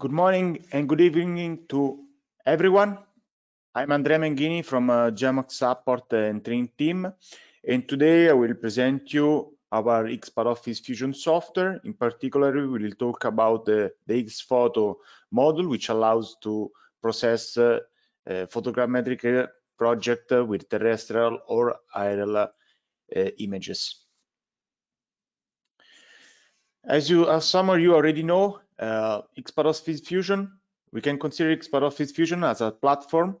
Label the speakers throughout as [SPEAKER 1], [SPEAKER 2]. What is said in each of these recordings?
[SPEAKER 1] Good morning and good evening to everyone. I'm Andrea Menghini from uh, GEMOX support and training team. And today I will present you our XPAD Office Fusion software. In particular, we will talk about the, the XPhoto module, which allows to process uh, uh, photogrammetric uh, project uh, with terrestrial or aerial uh, images. As you, as some of you already know, uh, Xpad Office Fusion, we can consider Xpad Office Fusion as a platform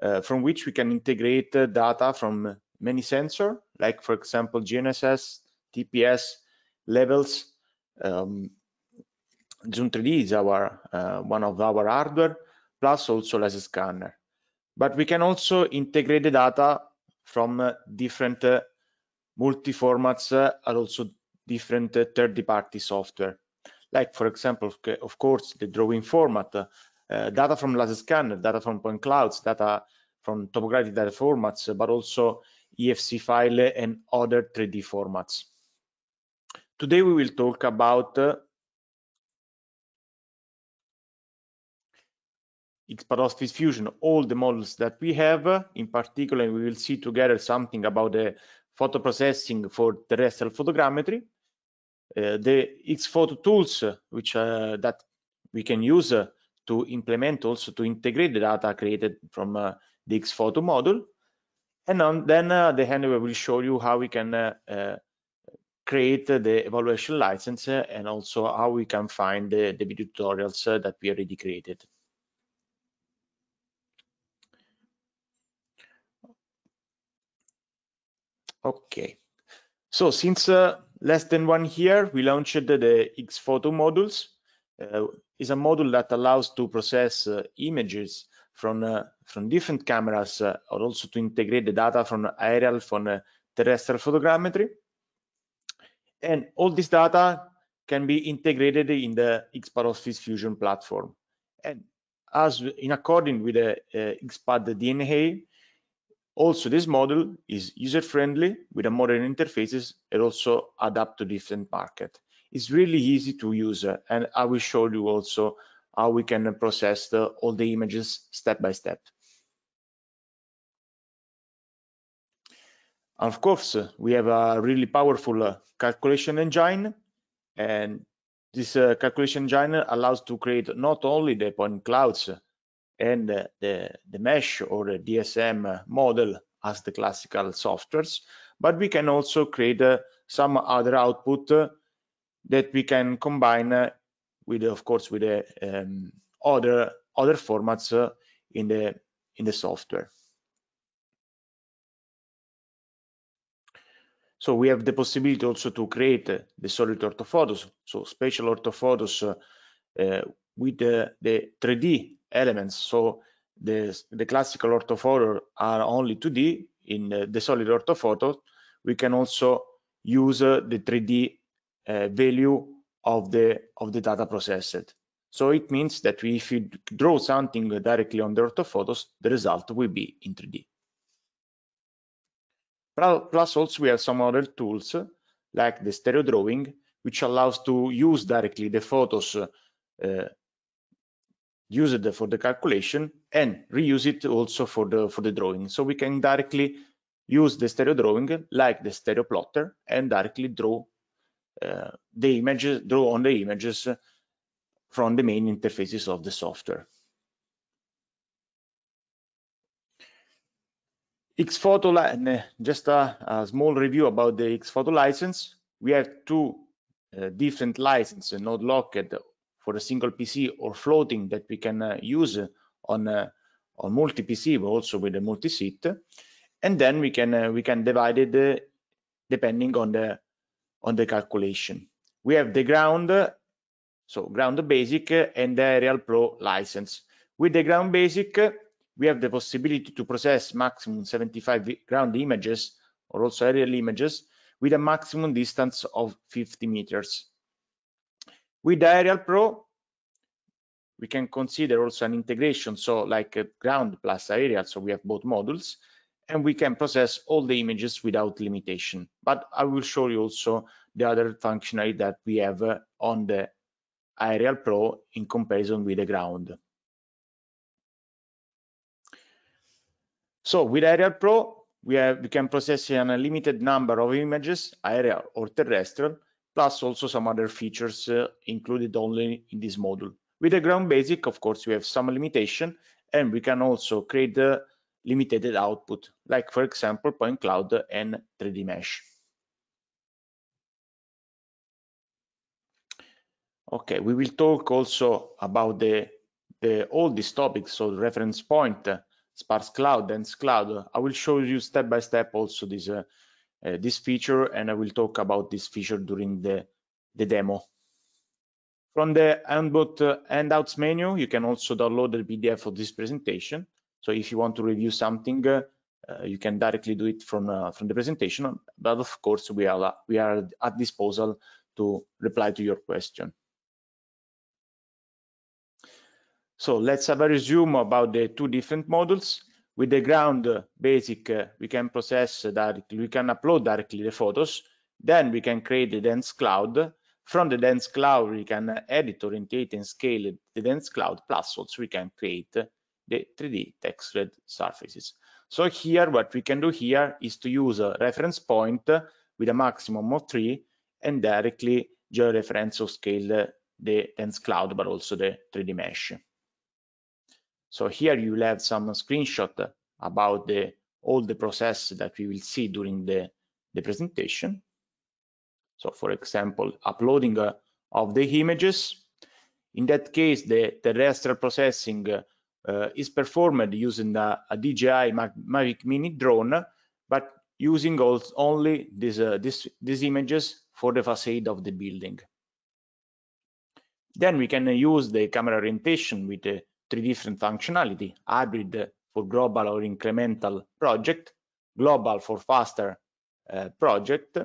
[SPEAKER 1] uh, from which we can integrate uh, data from many sensors, like for example, GNSS, TPS, levels. Um, Zoom 3D is our uh, one of our hardware, plus also laser scanner. But we can also integrate the data from uh, different uh, multi-formats uh, and also different third-party software like for example, of course, the drawing format, uh, data from laser scanner, data from point clouds, data from topographic data formats, uh, but also EFC file and other 3D formats. Today we will talk about uh, XPath Fusion, all the models that we have. In particular, we will see together something about the photo processing for terrestrial photogrammetry. Uh, the x tools, uh, which uh, that we can use to implement also to integrate the data created from the X4 model. And on, then the handover will show you how we can create the evaluation license and also how we can find the, the video tutorials that we already created. Okay, so since uh, less than one year, we launched the Xphoto modules. Uh, is a module that allows to process uh, images from uh, from different cameras uh, or also to integrate the data from aerial from uh, terrestrial photogrammetry. And all this data can be integrated in the XPAD Office Fusion platform. And as in according with the uh, XPAD DNA, also, this model is user-friendly with a modern interfaces and also adapt to different market. It's really easy to use and I will show you also how we can process the, all the images step by step. Of course, we have a really powerful uh, calculation engine and this uh, calculation engine allows to create not only the point clouds and the, the mesh or the DSM model as the classical softwares, but we can also create uh, some other output uh, that we can combine uh, with, of course, with the um, other other formats in the in the software. So we have the possibility also to create the solid orthophotos, so spatial orthophotos uh, with the 3D elements. So the, the classical orthophoto are only 2D. In uh, the solid orthophoto, we can also use uh, the 3D uh, value of the of the data processed. So it means that if you draw something directly on the orthophotos, the result will be in 3D. Plus also we have some other tools uh, like the stereo drawing, which allows to use directly the photos uh, use it for the calculation and reuse it also for the for the drawing so we can directly use the stereo drawing like the stereo plotter and directly draw uh, the images draw on the images from the main interfaces of the software xphoto just a, a, small review about the xphoto license we have two uh, different licenses not locked for a single PC or floating that we can uh, use uh, on uh, on multi PC, but also with a multi seat, and then we can uh, we can divide it uh, depending on the on the calculation. We have the ground, so ground basic uh, and the Real Pro license. With the ground basic, we have the possibility to process maximum 75 ground images or also aerial images with a maximum distance of 50 meters. With Aerial Pro, we can consider also an integration, so like a ground plus aerial, so we have both models, and we can process all the images without limitation. But I will show you also the other functionality that we have uh, on the Aerial Pro in comparison with the ground. So with Aerial Pro, we, have, we can process an unlimited number of images, aerial or terrestrial, plus also some other features uh, included only in this module. With the ground basic, of course, we have some limitation and we can also create the limited output, like for example, point cloud and 3D mesh. Okay, we will talk also about the, the all these topics, so reference point, sparse cloud, dense cloud. I will show you step by step also these uh, uh, this feature and I will talk about this feature during the, the demo. From the Handbook uh, Handouts menu, you can also download the PDF of this presentation. So if you want to review something, uh, uh you can directly do it from uh, from the presentation. But of course, we are we are at disposal to reply to your question. So let's have a resume about the two different models. With the ground uh, basic, uh, we can process directly, we can upload directly the photos. Then we can create the dense cloud. From the dense cloud, we can edit, orientate, and scale the dense cloud. Plus, also, we can create the 3D textured surfaces. So here, what we can do here is to use a reference point with a maximum of three and directly georeference or scale the dense cloud, but also the 3D mesh. So here you will have some screenshot about the all the process that we will see during the, the presentation. So for example, uploading uh, of the images. In that case, the terrestrial processing uh, uh is performed using a, a DJI Mavic Mini drone, but using only these, uh, these images for the facade of the building. Then we can uh, use the camera orientation with the uh, three different functionality, hybrid for global or incremental project, global for faster uh, project,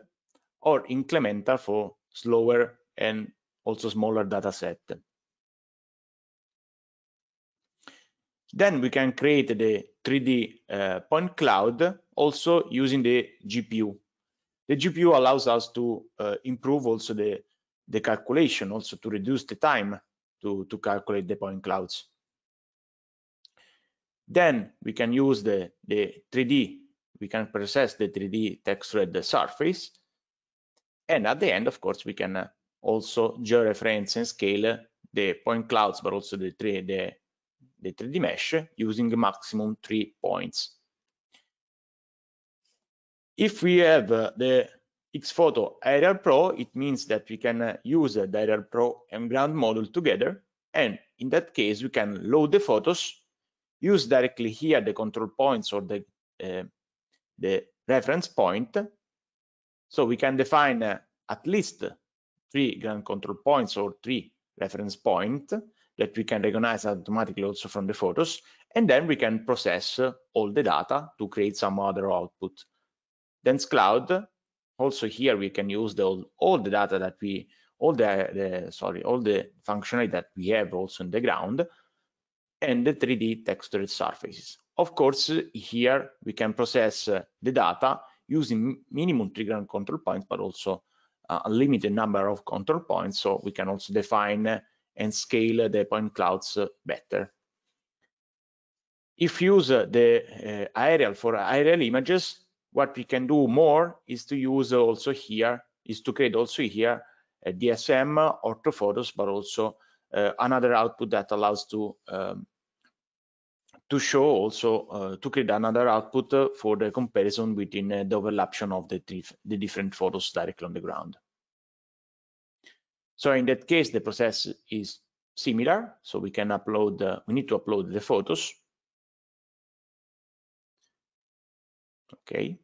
[SPEAKER 1] or incremental for slower and also smaller data set. Then we can create the 3D uh, point cloud also using the GPU. The GPU allows us to uh, improve also the, the calculation, also to reduce the time to, to calculate the point clouds. Then we can use the, the 3D, we can process the 3D textured surface. And at the end, of course, we can uh, also georeference and scale uh, the point clouds, but also the, three, the, the 3D mesh using maximum three points. If we have uh, the Xphoto Aerial Pro, it means that we can use the Aerial Pro and ground model together. And in that case, we can load the photos use directly here the control points or the, uh, the reference point. So we can define uh, at least three grand control points or three reference point that we can recognize automatically also from the photos. And then we can process all the data to create some other output. Dense Cloud, also here we can use the, all, the data that we, all the, the, sorry, all the functionality that we have also in the ground and the 3D textured surfaces. Of course, here we can process uh, the data using minimum trigon control points, but also uh, a limited number of control points, so we can also define and scale the point clouds uh, better. If you use the aerial for aerial images, what we can do more is to use also here, is to create also here a DSM orthophotos, but also uh, another output that allows to um, to show also uh, to create another output uh, for the comparison between uh, the overlapping of the, the different photos directly on the ground. So in that case, the process is similar. So we can upload, we need to upload the photos. Okay.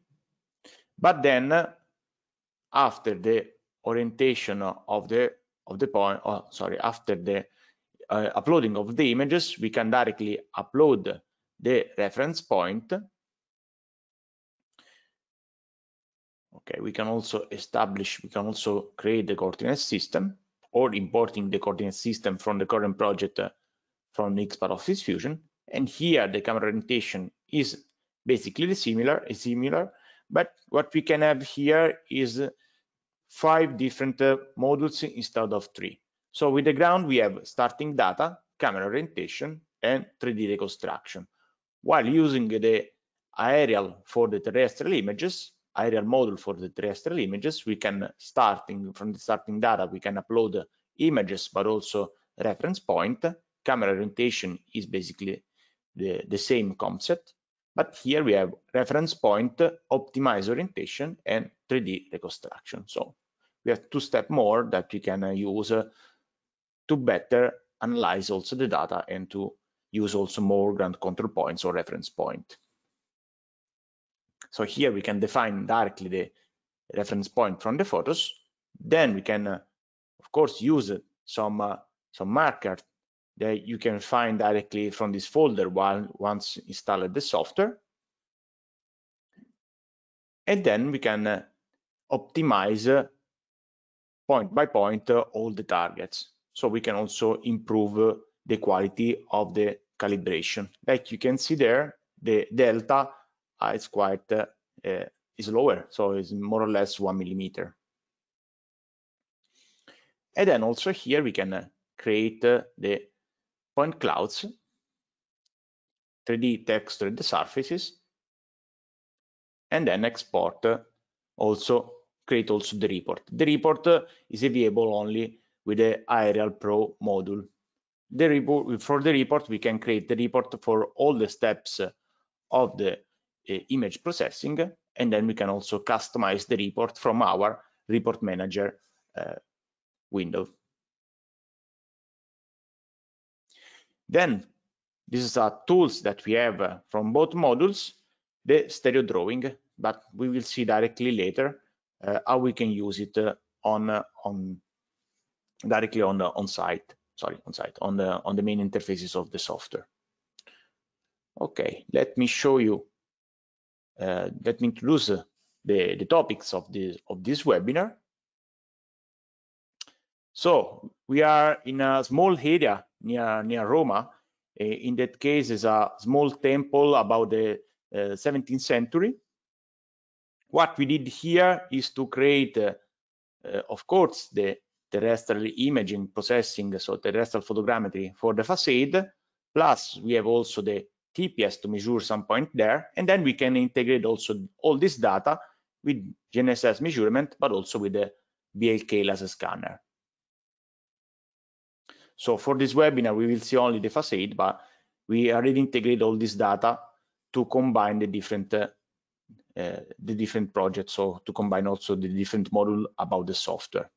[SPEAKER 1] But then uh, after the orientation of the, of the point, oh, sorry, after the uh, uploading of the images, we can directly upload the reference point. Okay, we can also establish, we can also create the coordinate system or importing the coordinate system from the current project uh, from XPath Office Fusion. And here the camera orientation is basically similar, similar, but what we can have here is five different uh, modules instead of three. So with the ground, we have starting data, camera orientation, and 3D reconstruction. While using the aerial for the terrestrial images, aerial model for the terrestrial images, we can starting from the starting data, we can upload images, but also reference point. Camera orientation is basically the, the same concept, but here we have reference point, optimize orientation, and 3D reconstruction. So we have two step more that we can use to better analyze also the data and to use also more ground control points or reference point. So here we can define directly the reference point from the photos. Then we can, uh, of course, use some uh, some marker that you can find directly from this folder while once installed the software. And then we can uh, optimize uh, point by point uh, all the targets so we can also improve the quality of the calibration. Like you can see there, the delta uh, is quite uh, uh, is lower, so it's more or less one millimeter. And then also here we can create the point clouds, 3D textured surfaces, and then export also create also the report. The report is available only with the Aerial Pro module. The report, for the report, we can create the report for all the steps of the uh, image processing, and then we can also customize the report from our report manager uh, window. Then, these are tools that we have from both modules, the stereo drawing, but we will see directly later uh, how we can use it on, on directly on the on site, sorry, on site, on the on the main interfaces of the software. Okay, let me show you. Uh, let me introduce the the topics of this of this webinar. So we are in a small area near near Roma. Uh, in that case, is a small temple about the uh, 17th century. What we did here is to create, uh, uh, of course, the terrestrial imaging processing, so terrestrial photogrammetry for the facade. Plus, we have also the TPS to measure some point there. And then we can integrate also all this data with GNSS measurement, but also with the BLK laser scanner. So for this webinar, we will see only the facade, but we already integrate all this data to combine the different uh, uh, the different projects, so to combine also the different module about the software.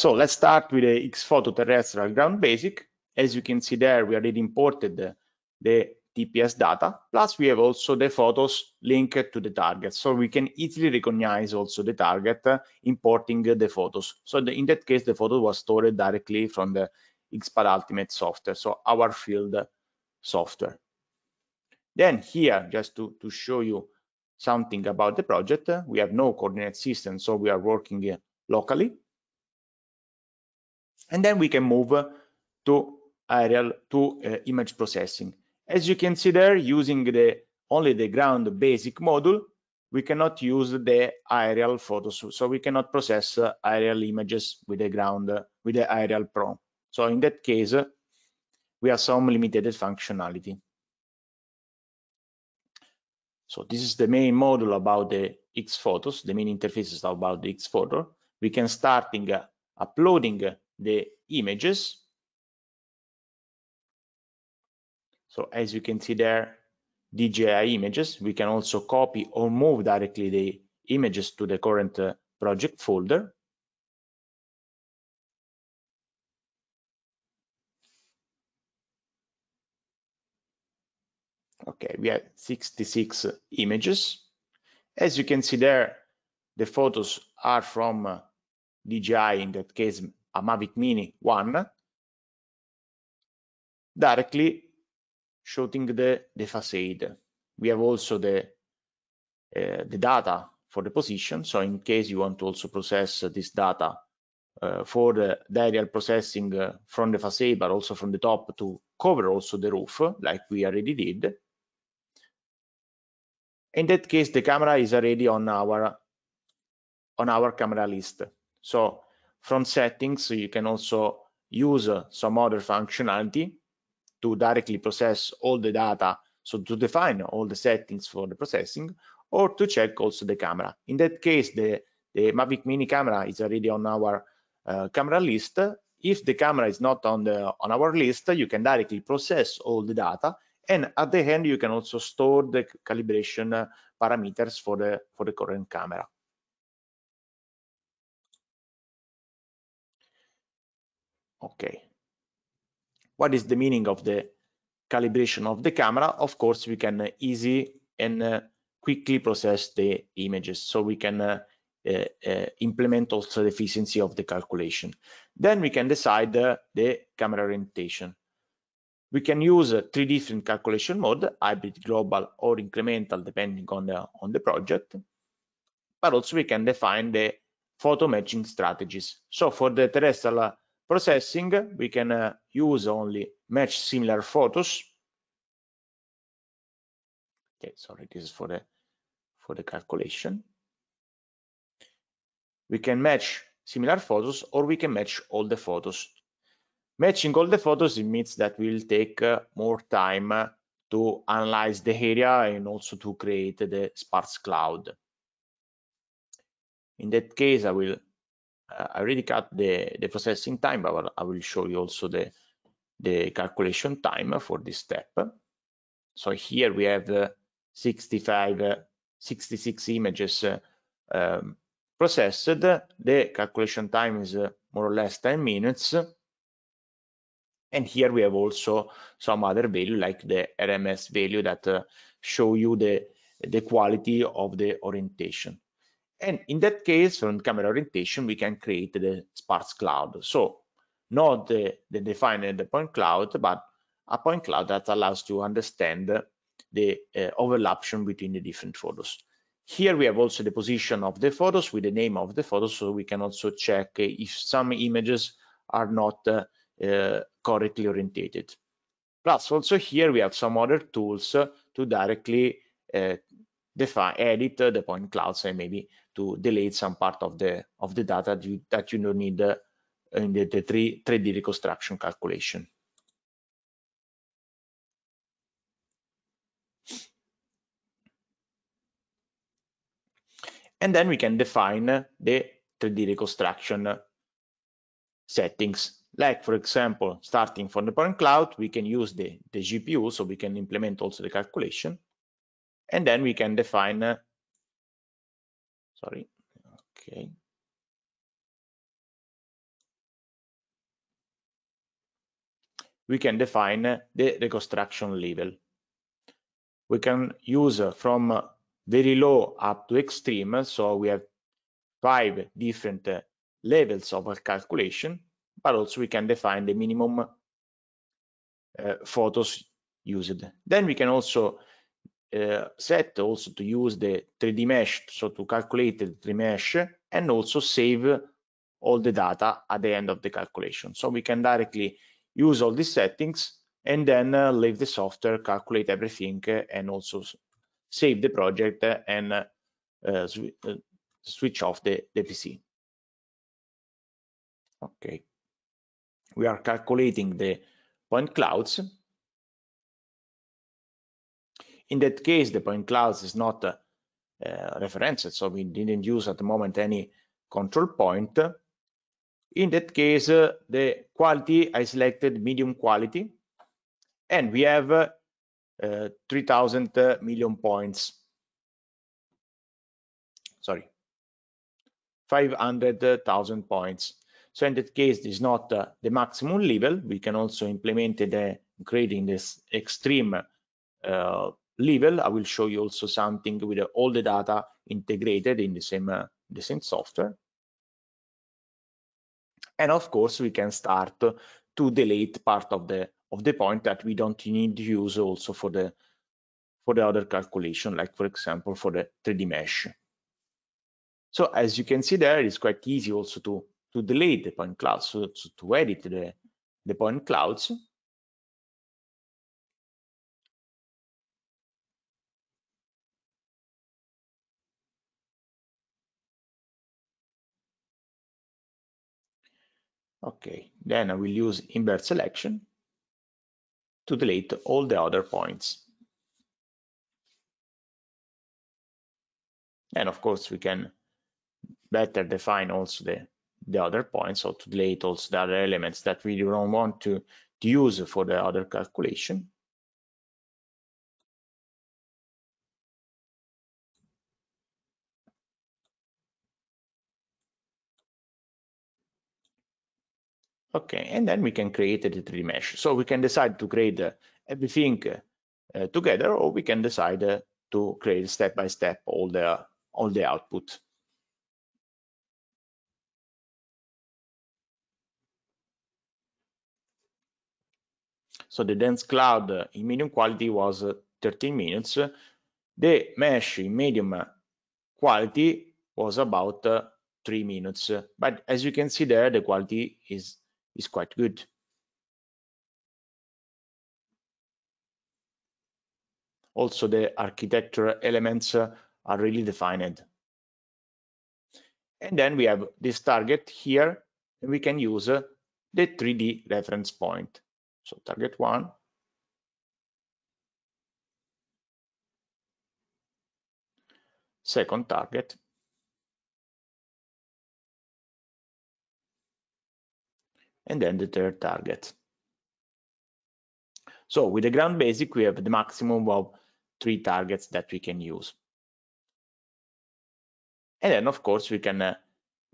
[SPEAKER 1] So let's start with the X-Photo terrestrial ground basic. As you can see there, we already imported the, the TPS data, plus we have also the photos linked to the target. So we can easily recognize also the target uh, importing the photos. So the, in that case, the photo was stored directly from the XPad Ultimate software, so our field software. Then here, just to, to show you something about the project, uh, we have no coordinate system, so we are working uh, locally and then we can move to aerial to uh, image processing as you can see there using the only the ground basic module we cannot use the aerial photos so we cannot process uh, aerial images with the ground uh, with the aerial pro so in that case uh, we have some limited functionality so this is the main module about the x photos the main interface is about the x photo we can starting uh, uploading the images. So as you can see there, DJI images, we can also copy or move directly the images to the current uh, project folder. Okay, we have 66 images. As you can see there, the photos are from uh, DJI, in that case, a Mavic Mini 1 directly shooting the, the facade. We have also the, uh, the data for the position. So in case you want to also process this data uh, for eh, the aerial processing uh, from the facade, but also from the top to cover also the roof, like we already did. In that case, the camera is already on our on our camera list. So from settings, you can also use uh, some other functionality to directly process all the data, so to define all the settings for the processing, or to check also the camera. In that case, the, the Mavic Mini camera is already on our uh, camera list. If the camera is not on, the, on our list, you can directly process all the data, and at the end, you can also store the calibration uh, parameters for the, for the current camera. Okay. What is the meaning of the calibration of the camera? Of course, we can uh, easy and uh, quickly process the images. So we can uh, uh, uh, implement also the efficiency of the calculation. Then we can decide uh, the camera orientation. We can use three different calculation mode, hybrid, global, or incremental, depending on the, on the project. But also we can define the photo matching strategies. So for the terrestrial processing, we can uh, use only match similar photos. Okay, sorry, this is for the for the calculation. We can match similar photos or we can match all the photos. Matching all the photos, it means that we'll take uh, more time uh, to analyze the area and also to create the sparse cloud. In that case, I will uh, I already cut the, the processing time, but I will show you also the, the calculation time for this step. So here we have uh, 65, uh, 66 images uh, um, processed. The calculation time is uh, more or less 10 minutes. And here we have also some other value like the RMS value that uh, show you the, the quality of the orientation. And in that case, from camera orientation, we can create the sparse cloud. So not the, the defined point cloud, but a point cloud that allows to understand the uh, overlapping between the different photos. Here we have also the position of the photos with the name of the photos, so we can also check if some images are not uh, uh, correctly orientated. Plus also here we have some other tools to directly uh, define edit the point clouds and maybe to delete some part of the of the data that you, that you don't need in uh, the, the three, 3D reconstruction calculation. And then we can define the 3D reconstruction settings. Like for example, starting from the point cloud, we can use the, the GPU, so we can implement also the calculation and then we can define uh, sorry okay we can define uh, the reconstruction level we can use uh, from uh, very low up to extreme so we have five different levels of calculation but also we can define the minimum uh, photos used then we can also uh, set also to use the 3D mesh, so to calculate the 3D mesh and also save all the data at the end of the calculation. So we can directly use all these settings and then uh, leave the software, calculate everything uh, and also save the project uh, and uh, uh, sw switch off the, the PC. Okay. We are calculating the point clouds in that case, the point clouds is not uh, referenced, so we didn't use at the moment any control point. In that case, uh, the quality, I selected medium quality, and we have uh, 3000 uh, million points. Sorry, 500,000 points. So in that case, this is not uh, the maximum level. We can also implement the creating this extreme uh, level. I will show you also something with all the data integrated in the same, uh, the same software. And of course, we can start to delete part of the of the point that we don't need to use also for the for the other calculation, like for example for the 3D mesh. So as you can see there, it's quite easy also to to delete the point clouds, so to edit the the point clouds
[SPEAKER 2] Okay, then I will use invert selection to delete all the other points.
[SPEAKER 1] And of course, we can better define also the, the other points, or to delete also the other elements that we don't want to, to use for the other calculation. Okay, and then we can create a 3D mesh. So we can decide to create uh, everything uh, together, or we can decide uh, to create step by step all the all the output. So the dense cloud uh, in medium quality was uh, 13 minutes. The mesh in medium quality was about uh, three minutes. But as you can see there, the quality is is quite good. Also, the architecture elements uh, are really defined. And then we have this target here, and we can use uh, the 3D reference point. So target one. Second target, and then the third target. So with the ground basic, we have the maximum of three targets that we can use. And then, of course, we can uh,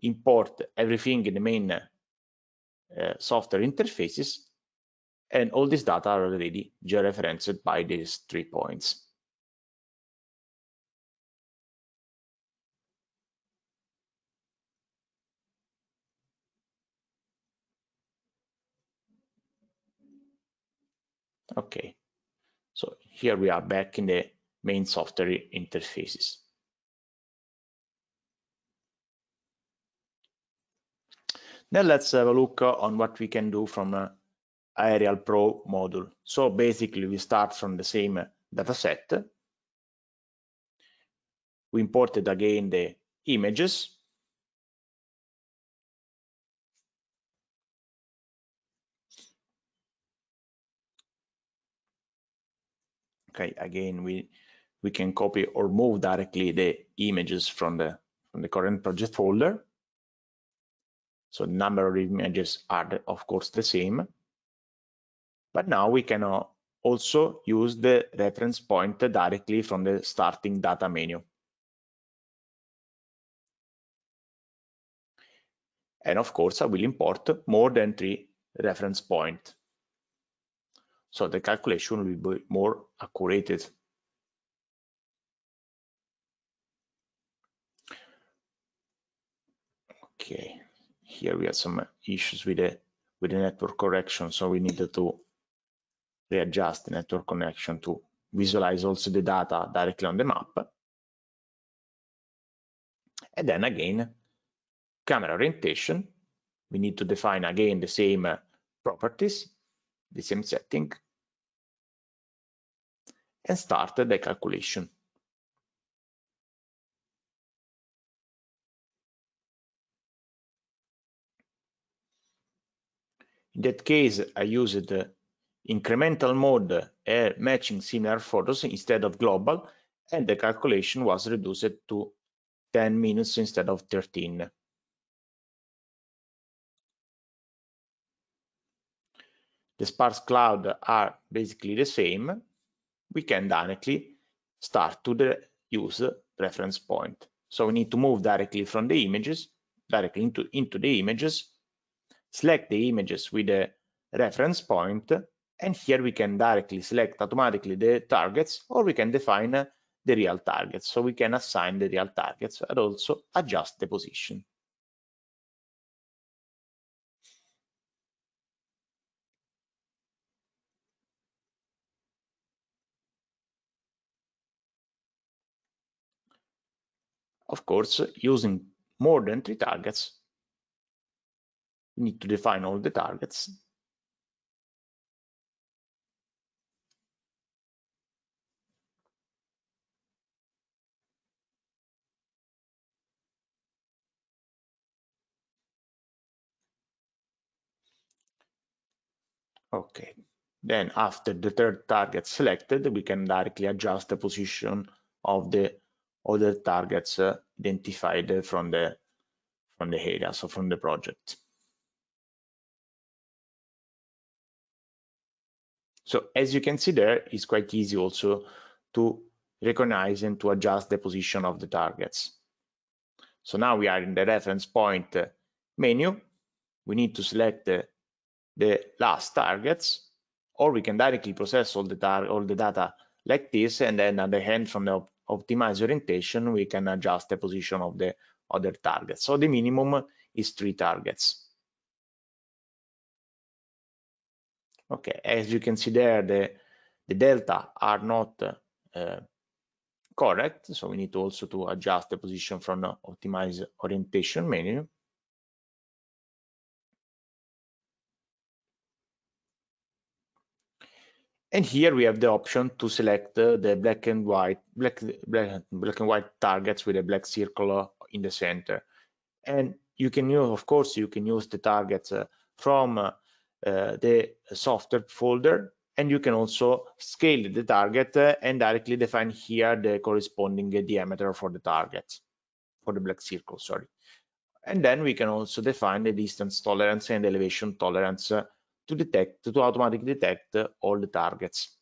[SPEAKER 1] import everything in the main uh, software interfaces, and all this data are already georeferenced by these
[SPEAKER 2] three points.
[SPEAKER 1] Okay, so here we are back in the main software interfaces. Now let's have a look uh, on what we can do from uh, Aerial Pro module. So basically we start from the same uh, dataset. We imported again the
[SPEAKER 2] images
[SPEAKER 1] okay again we we can copy or move directly the images from the from the current project folder so number of images are the, of course the same but now we can uh, also use the reference point directly from the starting data menu and of course I will import more than three reference point so the calculation will be more accurate. Okay, here we have some issues with the with the network correction, so we needed to readjust the network connection to visualize also the data directly on the map. And then again, camera orientation, we need to define again the same properties, the same setting,
[SPEAKER 2] and start the calculation.
[SPEAKER 1] In that case, I used incremental mode uh, matching similar photos instead of global, and the calculation was reduced to 10 minutes instead of 13. The sparse cloud are basically the same we can directly start to the use reference point. So we need to move directly from the images, directly into, into the images, select the images with the reference point, and here we can directly select automatically the targets, or we can define the real targets. So we can assign the real targets and also adjust the position. of course, using more than three targets, we need to define all the targets. Okay, then after the third target selected, we can directly adjust the position of the other targets uh, identified uh, from the from the area, so from the project. So as you can see there, it's quite easy also to recognize and to adjust the position of the targets. So now we are in the reference point uh, menu. We need to select the, the last targets, or we can directly process all the, all the data like this, and then at the end from the optimize orientation, we can adjust the position of the other targets. So the minimum is three targets. Okay, as you can see there, the, the delta are not uh, correct, so we need to also to adjust the position from optimize orientation menu. And here we have the option to select uh, the black and white, black, black, black and white targets with a black circle in the center. And you can use, of course, you can use the targets uh, from uh, uh the software folder, and you can also scale the target uh, and directly define here the corresponding diameter for the target, for the black circle, sorry. And then we can also define the distance tolerance and elevation tolerance uh, to detect, to automatically detect all the targets.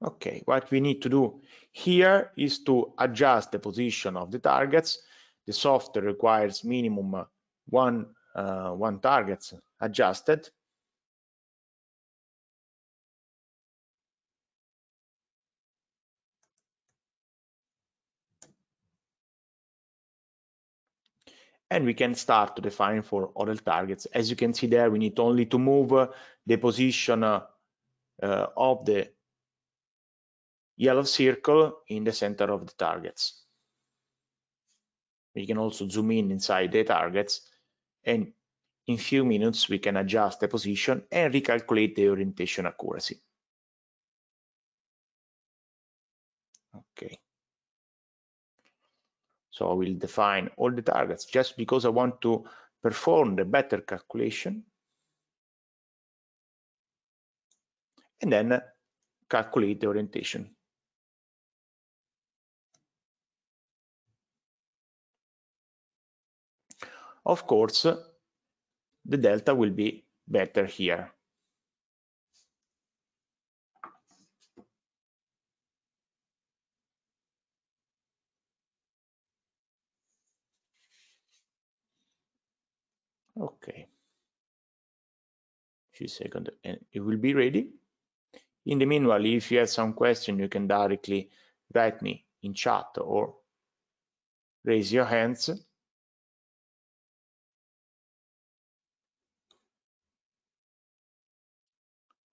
[SPEAKER 1] Okay, what we need to do here is to adjust the position of the targets. The software requires minimum uh, one, uh, one targets adjusted and we can start to define for other targets. As you can see there, we need only to move uh, the position uh, uh, of the yellow circle in the center of the targets. We can also zoom in inside the targets and in few minutes we can adjust the position and recalculate the orientation accuracy. So I will define all the targets just because I want to perform the better calculation. And then calculate
[SPEAKER 2] the orientation.
[SPEAKER 1] Of course, the delta will be better here okay few seconds and it will be ready in the meanwhile if you have some question you can directly write me in chat or raise your hands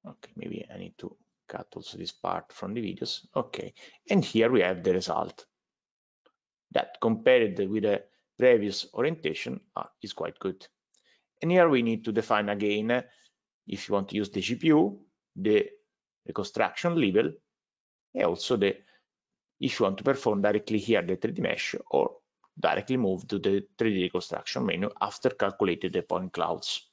[SPEAKER 1] okay maybe i need to cut also this part from the videos okay and here we have the result that compared with the previous orientation uh, is quite good and here we need to define again, if you want to use the GPU, the reconstruction level, and also the if you want to perform directly here the 3D mesh or directly move to the 3D reconstruction menu after calculating the point clouds.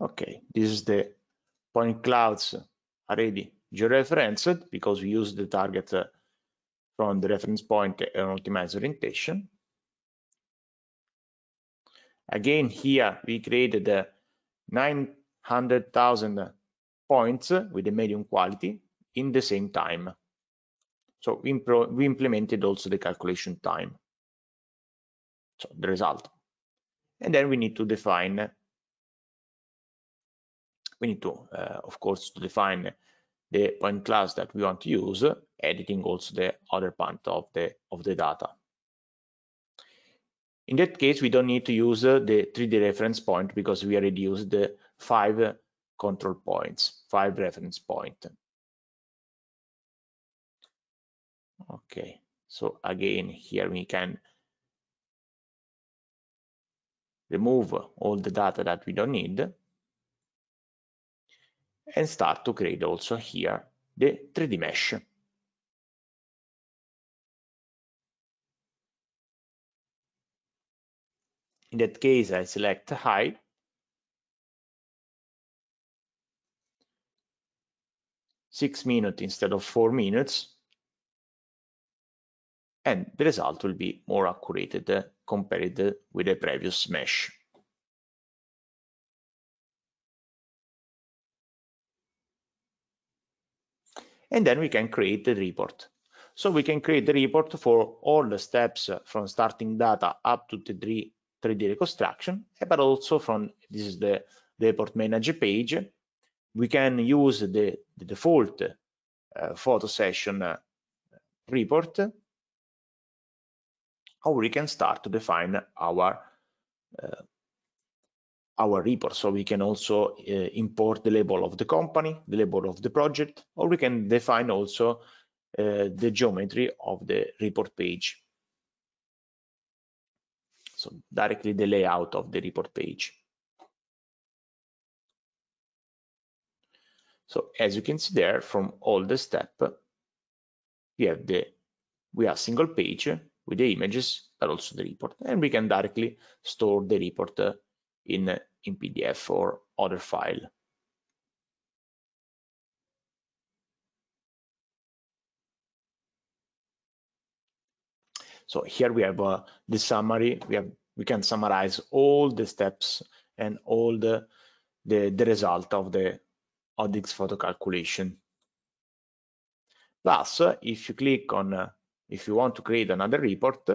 [SPEAKER 1] Okay, this is the point clouds already georeferenced because we use the target uh, from the reference point uh, and optimize orientation. Again, here we created uh, 900,000 points with the medium quality in the same time. So we, we implemented also the calculation time, so the result. And then we need to define we need to, uh, of course, to define the point class that we want to use, editing also the other part of the of the data. In that case, we don't need to use uh, the 3D reference point because we already used the five control points, five reference point. Okay, so again, here we can remove all the data that we don't need and start to
[SPEAKER 2] create also here the 3D mesh. In that case, I select high
[SPEAKER 1] Six minutes instead of four minutes. And the result will be more accurate uh, compared uh, with the previous mesh. and then we can create the report. So we can create the report for all the steps uh, from starting data up to the 3, d reconstruction, eh, but also from, this is the, the report manager page, we can use the, the default uh, photo session uh, report, or we can start to define our uh, our report. So we can also uh, import the label of the company, the label of the project, or we can define also uh, the geometry of the report page. So directly the layout of the report
[SPEAKER 2] page. So as
[SPEAKER 1] you can see there from all the step, we have the we have single page with the images, but also the report, and we can directly store the report uh, in uh, in PDF or other file. So here we have uh, the summary. We have we can summarize all the steps and all the the, the result of the ODX photo calculation. Plus, uh, if you click on uh, if you want to create another report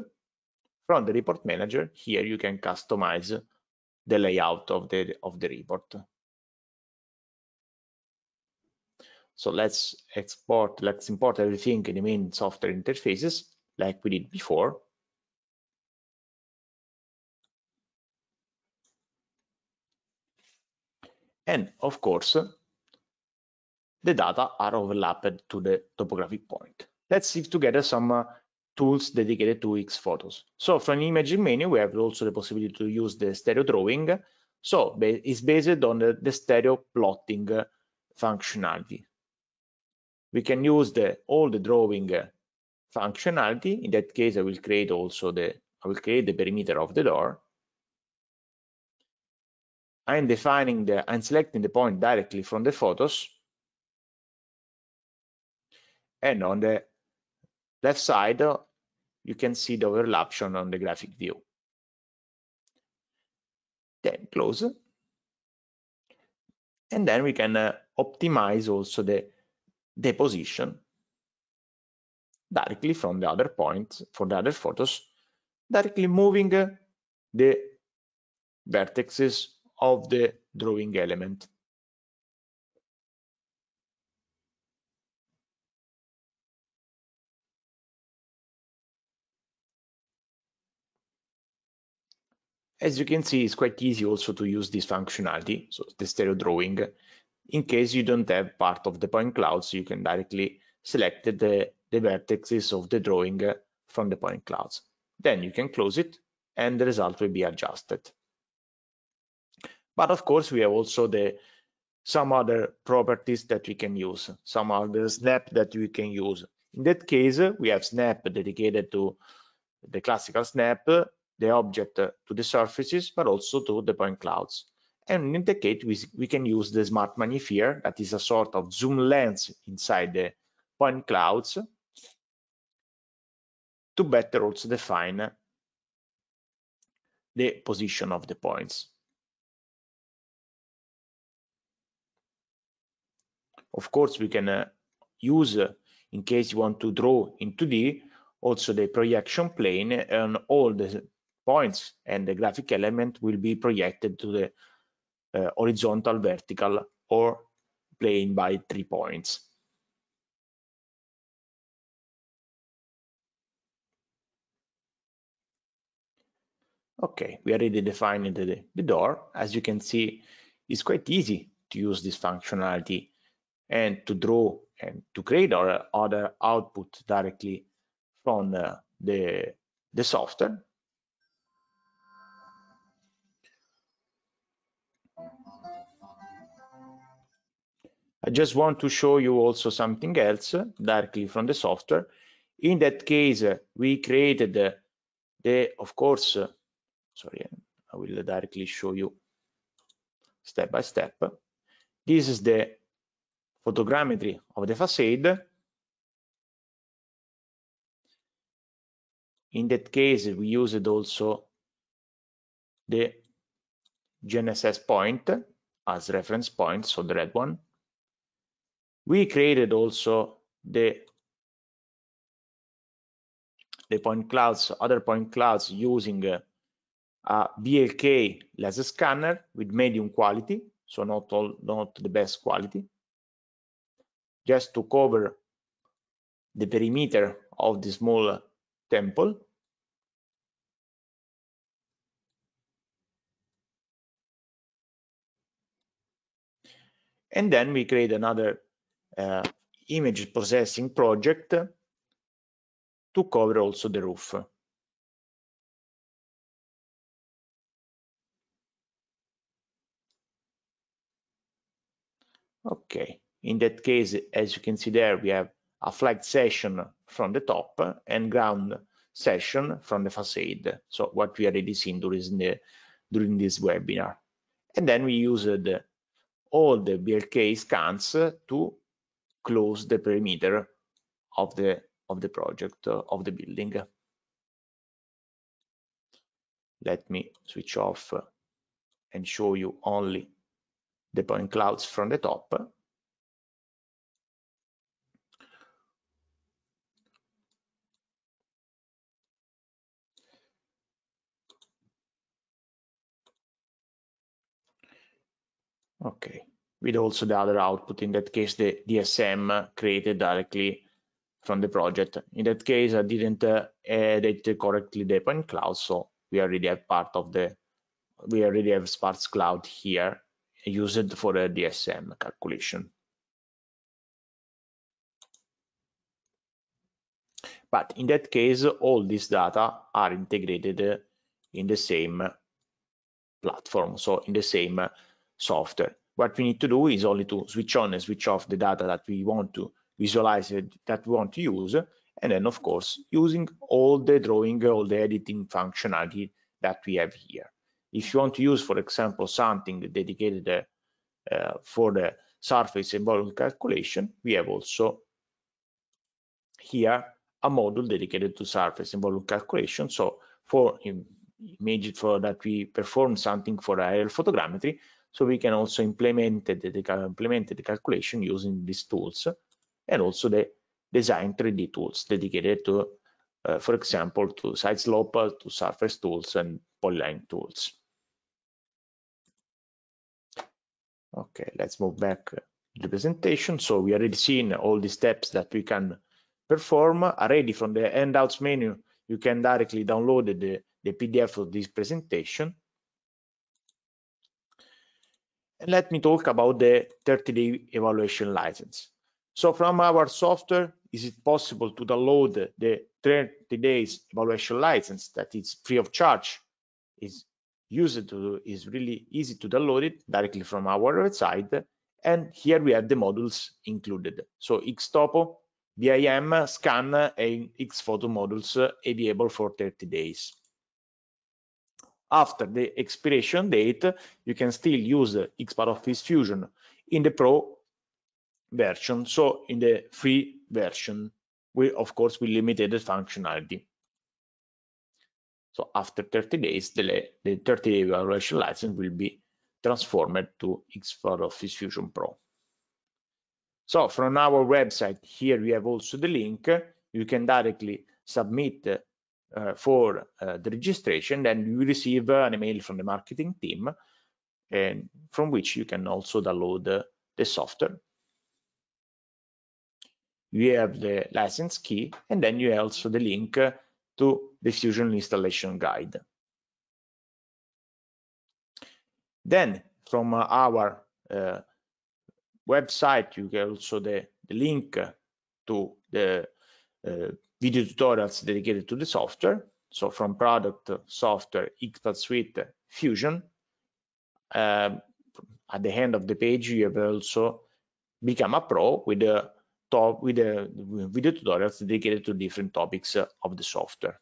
[SPEAKER 1] from the report manager, here you can customize the layout of the of the report. So let's export, let's import everything in the main software interfaces like we did before. And of course, the data are overlapped to the topographic point. Let's see together some uh, tools dedicated to X photos. So from the imaging menu, we have also the possibility to use the stereo drawing. So it's based on the, the stereo plotting functionality. We can use the all the drawing functionality. In that case, I will create also the I will create the perimeter of the door. I'm defining the and selecting the point directly from the photos. And on the left side, you can see the overlap shown on the graphic view. Then close. And then we can uh, optimize also the deposition directly from the other points for the other photos, directly moving uh, the vertices of the drawing element. As you can see, it's quite easy also to use this functionality, so the stereo drawing, in case you don't have part of the point clouds, so you can directly select the, the vertices of the drawing from the point clouds. Then you can close it and the result will be adjusted. But of course, we have also the some other properties that we can use, some other snap that we can use. In that case, we have snap dedicated to the classical snap the object to the surfaces, but also to the point clouds. And in the case, we, we can use the smart magnifier, that is a sort of zoom lens inside the point clouds to better also define the position of the points. Of course, we can uh, use, uh, in case you want to draw in 2D, also the projection plane and all the points and the graphic element will be projected to the uh, horizontal, vertical, or plane by three points. Okay, we already defined the, the door. As you can see, it's quite easy to use this functionality and to draw and to create our other output directly from uh, the, the software I just want to show you also something else directly from the software. In that case, we created the, of course, sorry, I will directly show you step by step. This is the photogrammetry of the facade. In that case, we used also the GNSS point as reference point, so the red one we created also the the point clouds other point clouds using uh, a, blk laser scanner with medium quality so not all not the best quality just to cover the perimeter of the small temple and then we create another Eh, image processing project to cover also the roof. Okay, in that case, as you can see there, we have a flat session from the top and ground session from the facade. So what we already seen during, the, during this webinar. And then we used all the BLK scans to close the perimeter of the of the project uh, of the building. Let me switch off uh, and show you only the point clouds from the top. Okay, with also the other output, in that case, the DSM created directly from the project. In that case, I didn't uh, edit correctly the point cloud, so we already have part of the, we already have Sparse Cloud here used for the DSM calculation. But in that case, all these data are integrated in the same platform, so in the same software what we need to do is only to switch on and switch off the data that we want to visualize it, uh, that we want to use and then of course using all the drawing all the editing functionality that we have here if you want to use for example something dedicated uh, uh for the surface and volume calculation we have also here a module dedicated to surface and volume calculation so for image for that we perform something for aerial photogrammetry so we can also implement the, the, implement the calculation using these tools and also the design 3D tools dedicated to, uh, for example, to side slope, to surface tools and polyline tools. Okay, let's move back to the presentation. So we already seen all the steps that we can perform already from the handouts menu. You can directly download the, the PDF of this presentation let me talk about the 30-day evaluation license. So from our software, is it possible to download the 30 days evaluation license that is free of charge? Is used to is really easy to download it directly from our website. And here we have the modules included. So Xtopo, BIM, Scan, and Xphoto modules available eh, for 30 days after the expiration date, you can still use XPath Office Fusion in the Pro version, so in the free version, we of course we limited the functionality. So after 30 days, the, the 30-day evaluation license will be transformed to XPath Office Fusion Pro. So from our website, here we have also the link. You can directly submit Eh, for eh, the registration, then you receive eh, an email from the marketing team and from which you can also download the software. You have the license key and then you have also the link to the Fusion installation guide. Then from our uh, website, you get also the, the link to the uh, video tutorials dedicated to the software. So from product, software, XPath Suite, Fusion. Um, at the end of the page, you have also become a pro with the uh, top with the uh, video tutorials dedicated to different topics uh, of the software.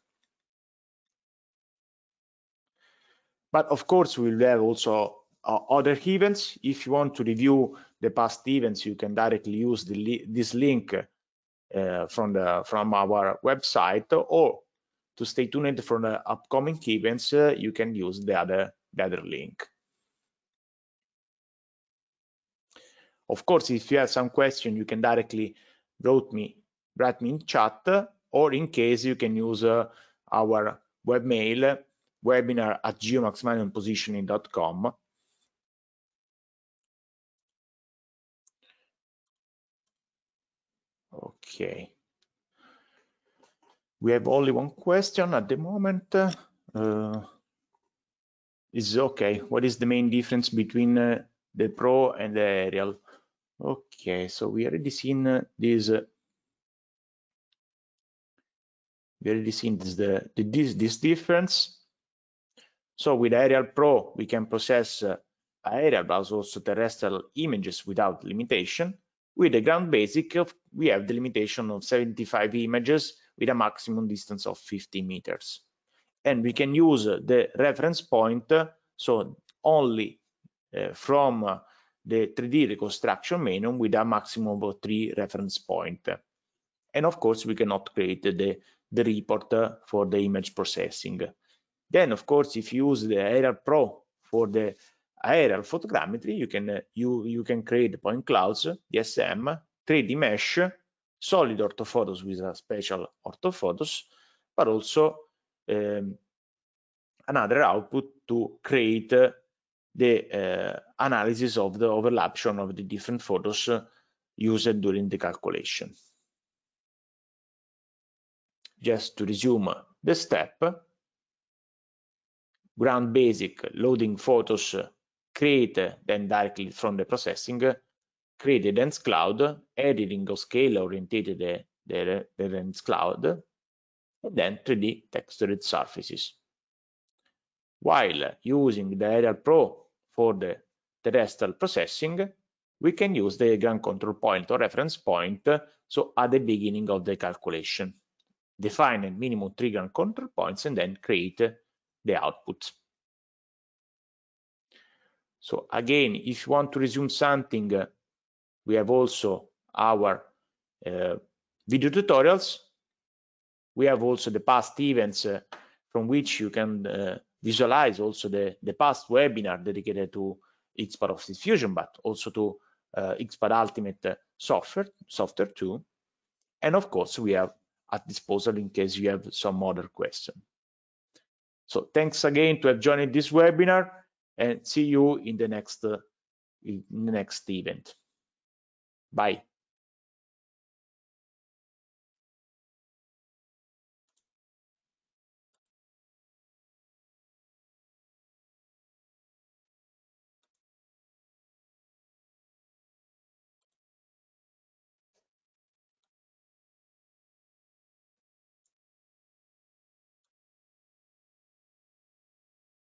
[SPEAKER 1] But of course, we'll have also uh, other events. If you want to review the past events, you can directly use li this link Eh, from the from our website or to stay tuned for the upcoming events eh, you can use the other the other link of course if you have some question you can directly wrote me write me in chat or in case you can use uh, our webmail webinar at geomaximumpositioning.com Okay. We have only one question at the moment. Uh, is okay. What is the main difference between uh, the Pro and the Aerial? Okay, so we already seen uh, this. Uh, we already seen this, the, the, this this difference. So with Aerial Pro, we can process uh, aerial but also terrestrial images without limitation. With the Ground Basic, of we have the limitation of 75 images with a maximum distance of 50 meters. And we can use the reference point, so only uh, from uh, the 3D reconstruction menu with a maximum of three reference point. And of course, we cannot create the, the report uh, for the image processing. Then, of course, if you use the Aerial Pro for the aerial photogrammetry, you can uh, you you can create point clouds, DSM, 3D mesh, solid orthophotos with a special orthophotos, but also um, another output to create uh, the uh, analysis of the overlapping of the different photos uh, used during the calculation. Just to resume the step, ground basic loading photos eh, create then directly from the processing create a dense cloud, editing or scale orientated the, the, the dense cloud, and then 3D textured surfaces. While using the Aerial Pro for the terrestrial processing, we can use the ground control point or reference point, so at the beginning of the calculation. Define a minimum three ground control points and then create the output. So again, if you want to resume something we have also our uh, video tutorials. We have also the past events uh, from which you can uh, visualize also the, the past webinar dedicated to XPath Office Fusion, but also to uh, XPath Ultimate uh, software, software too. And of course, we have at disposal in case you have some other question. So thanks again to have joined this webinar and see you in the next, uh, in the next event. Bye.